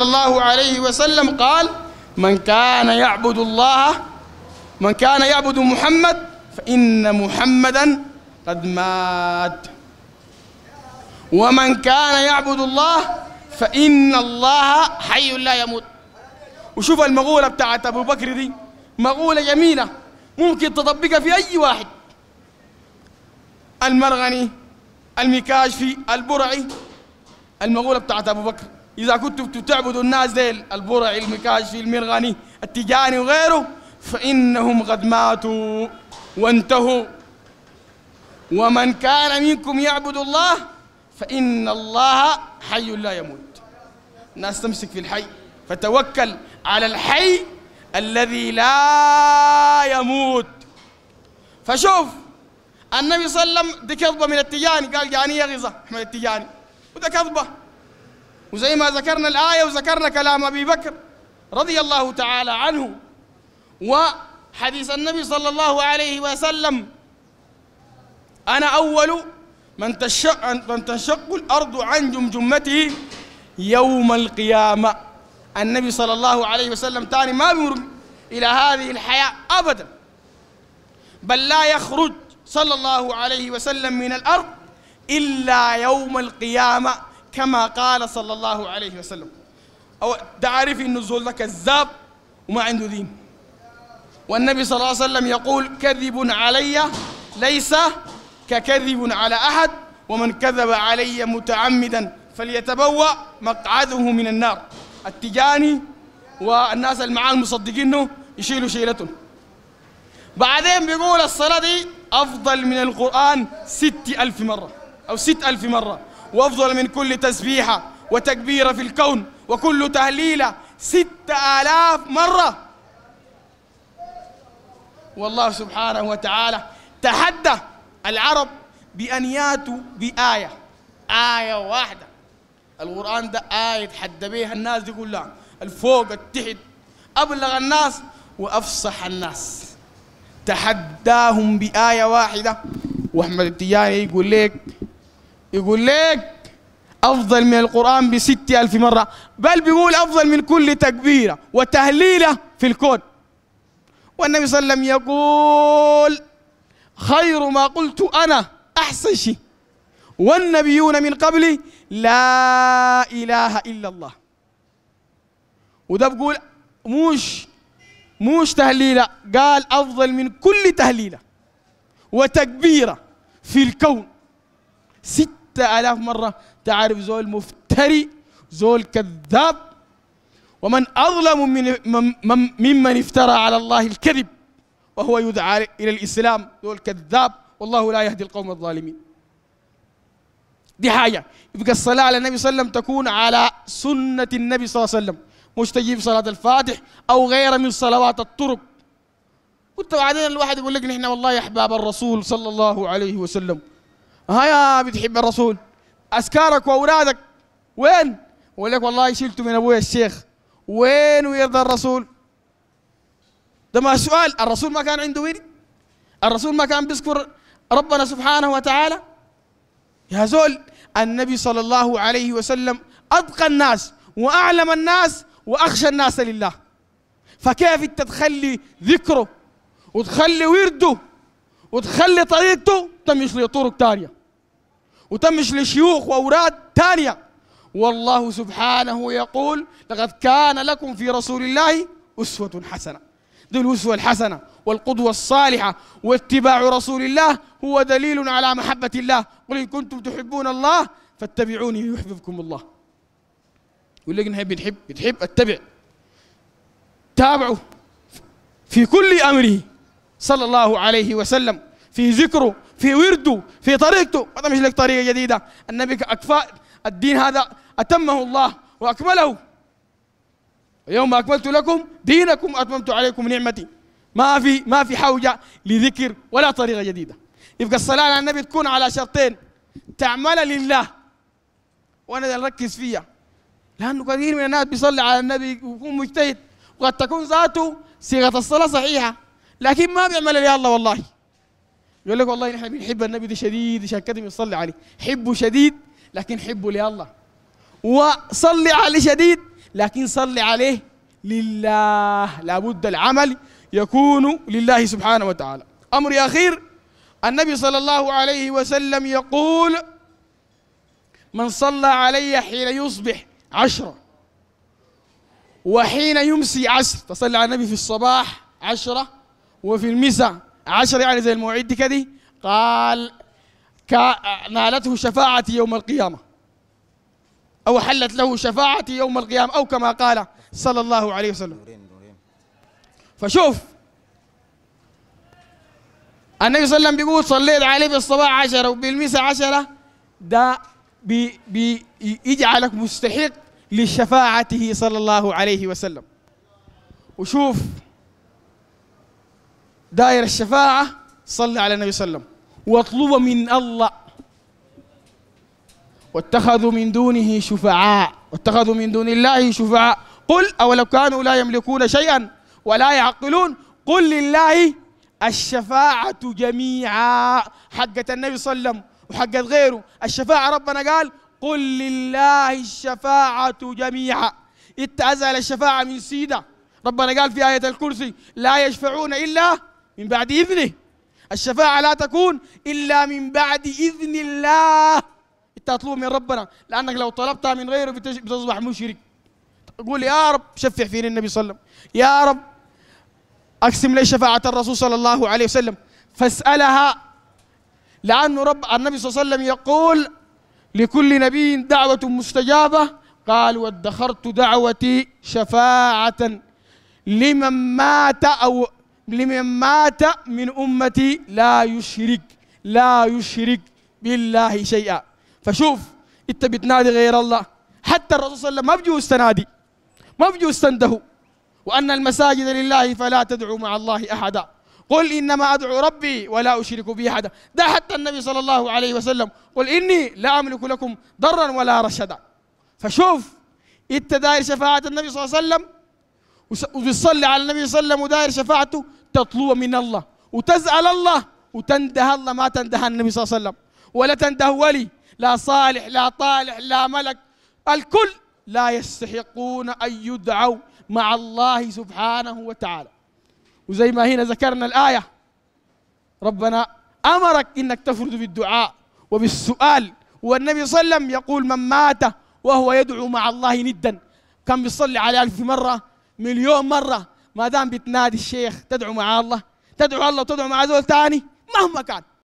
صلى الله عليه وسلم قال من كان يعبد الله من كان يعبد محمد فإن محمدا قد مات ومن كان يعبد الله فإن الله حي لا يموت وشوف المغولة بتاعت أبو بكر دي مغولة جميلة ممكن تطبقها في أي واحد المرغني المكاشفي البرعي المغولة بتاعت أبو بكر إذا كنتم تعبدوا الناس ديل البرع المكاشي المرغني التجاني وغيره فإنهم قد ماتوا وانتهوا ومن كان منكم يعبد الله فإن الله حي لا يموت الناس تمسك في الحي فتوكل على الحي الذي لا يموت فشوف النبي صلى الله عليه وسلم دي كذبة من التجاني قال جانية غزة أحمد التجاني وده كذبة وزي ما ذكرنا الآية وذكرنا كلام أبي بكر رضي الله تعالى عنه وحديث النبي صلى الله عليه وسلم أنا أول من تشق, من تشق الأرض عن جمجمته يوم القيامة النبي صلى الله عليه وسلم تاني ما بيمر إلى هذه الحياة أبدا بل لا يخرج صلى الله عليه وسلم من الأرض إلا يوم القيامة كما قال صلى الله عليه وسلم أو تعرف إن الزول ده كذاب وما عنده دين والنبي صلى الله عليه وسلم يقول كذب علي ليس ككذب على أحد ومن كذب علي متعمدا فليتبوأ مقعده من النار التجاني والناس اللي معاه المصدقينه يشيلوا شيلتهم بعدين بيقول الصلاة دي أفضل من القرآن ست ألف مرة أو ست ألف مرة وأفضل من كل تسبيحة وتكبيرة في الكون وكل تهليلة ستة آلاف مرة والله سبحانه وتعالى تحدى العرب بأن ياتوا بآية آية واحدة القرآن ده آية تحدى بيها الناس دي كلها الفوق التحت أبلغ الناس وأفصح الناس تحداهم بآية واحدة وأحمد التجاني يقول لك يقول لك أفضل من القرآن بستة ألف مرة بل بيقول أفضل من كل تكبيرة وتهليلة في الكون والنبي صلى الله عليه وسلم يقول خير ما قلت أنا أحسن شيء والنبيون من قبلي لا إله إلا الله وده بقول موش موش تهليلة قال أفضل من كل تهليلة وتكبيرة في الكون ست ستة آلاف مرة تعرف زول مفتري زول كذاب ومن أظلم من ممن افترى على الله الكذب وهو يدعى إلى الإسلام زول كذاب والله لا يهدي القوم الظالمين دي حاجة يبقى الصلاة على النبي صلى الله عليه وسلم تكون على سنة النبي صلى الله عليه وسلم مش تجيب صلاة الفاتح أو غيرها من صلوات الطرق قلت بعدين الواحد يقول لك نحن والله أحباب الرسول صلى الله عليه وسلم ها يا بتحب الرسول أسكارك وأولادك وين ويقول لك والله شلته من أبويا الشيخ وين ويرضى الرسول ده ما سؤال الرسول ما كان عنده ورد الرسول ما كان بيذكر ربنا سبحانه وتعالى يا زول النبي صلى الله عليه وسلم أتقى الناس وأعلم الناس وأخشى الناس لله فكيف أنت تخلي ذكره وتخلي ورده وتخلي طريقته تمشي لطرق تانية وتمش لشيوخ واوراد ثانيه والله سبحانه يقول لقد كان لكم في رسول الله اسوه حسنه ذي الاسوه الحسنه والقدوه الصالحه واتباع رسول الله هو دليل على محبه الله قل ان كنتم تحبون الله فاتبعوني يحببكم الله يقول لك نحب نحب نحب اتبع تابعوا في كل امره صلى الله عليه وسلم في ذكره في ورده في طريقته ما تمشي لك طريقه جديده النبي اكفاء الدين هذا اتمه الله واكمله يوم اكملت لكم دينكم واتممت عليكم نعمتي ما في ما في حوجه لذكر ولا طريقه جديده يبقى الصلاه على النبي تكون على شرطين تعمل لله وانا نركز فيها لانه كثير من الناس بيصلي على النبي ويكون مجتهد وقد تكون ذاته صيغه الصلاه صحيحه لكن ما بيعمل لله والله يقول لك والله نحن بنحب النبي ده شديد عشان كده بنصلي عليه حبه شديد لكن حبه لله وصلي عليه شديد لكن صلي عليه لله لابد العمل يكون لله سبحانه وتعالى أمر أخير النبي صلى الله عليه وسلم يقول من صلى علي حين يصبح عشرة وحين يمسي عشر تصلي على النبي في الصباح عشرة وفي المساء عشر يعني زي المواعيد دي كده قال نالته شفاعتي يوم القيامة أو حلت له شفاعتي يوم القيامة أو كما قال صلى الله عليه وسلم فشوف النبي صلى الله عليه وسلم بيقول صليت عليه في الصباح عشرة وبالمساء عشرة ده بي بي يجعلك مستحق لشفاعته صلى الله عليه وسلم وشوف داير الشفاعة صلي على النبي صلى الله عليه وسلم واطلب من الله واتخذوا من دونه شفعاء واتخذوا من دون الله شفعاء قل أولو كانوا لا يملكون شيئا ولا يعقلون قل لله الشفاعة جميعا حقة النبي صلى الله عليه وسلم وحقة غيره الشفاعة ربنا قال قل لله الشفاعة جميعا اتأزل الشفاعة من سيدة ربنا قال في آية الكرسي لا يشفعون إلا من بعد إذنه الشفاعة لا تكون إلا من بعد إذن الله أنت تطلب من ربنا لأنك لو طلبتها من غيره بتصبح مشرك تقول يا رب شفع فينا النبي صلى الله عليه وسلم يا رب أقسم لي شفاعة الرسول صلى الله عليه وسلم فاسألها لأن رب النبي صلى الله عليه وسلم يقول لكل نبي دعوة مستجابة قال وادخرت دعوتي شفاعة لمن مات أو لمن مات من أمتي لا يشرك لا يشرك بالله شيئا فشوف انت بتنادي غير الله حتى الرسول صلى الله عليه وسلم ما بجوز تنادي ما بجوز تنده وأن المساجد لله فلا تدعوا مع الله أحدا قل إنما أدعو ربي ولا أشرك به أحدا ده حتى النبي صلى الله عليه وسلم قل إني لا أملك لكم ضرا ولا رشدا فشوف انت داير شفاعة النبي صلى الله عليه وسلم وبيصلي على النبي صلى الله عليه وسلم وداير شفاعته تطلب من الله وتسأل الله وتنده الله ما تنده النبي صلى الله عليه وسلم ولا تنده ولي لا صالح لا طالح لا ملك الكل لا يستحقون أن يدعوا مع الله سبحانه وتعالى وزي ما هنا ذكرنا الآية ربنا أمرك إنك تفرد بالدعاء وبالسؤال والنبي صلى الله عليه وسلم يقول من مات وهو يدعو مع الله ندا كان بيصلي عليه ألف مرة مليون مرة ما دام بتنادي الشيخ تدعو مع الله تدعو الله وتدعو مع زول ثاني مهما كان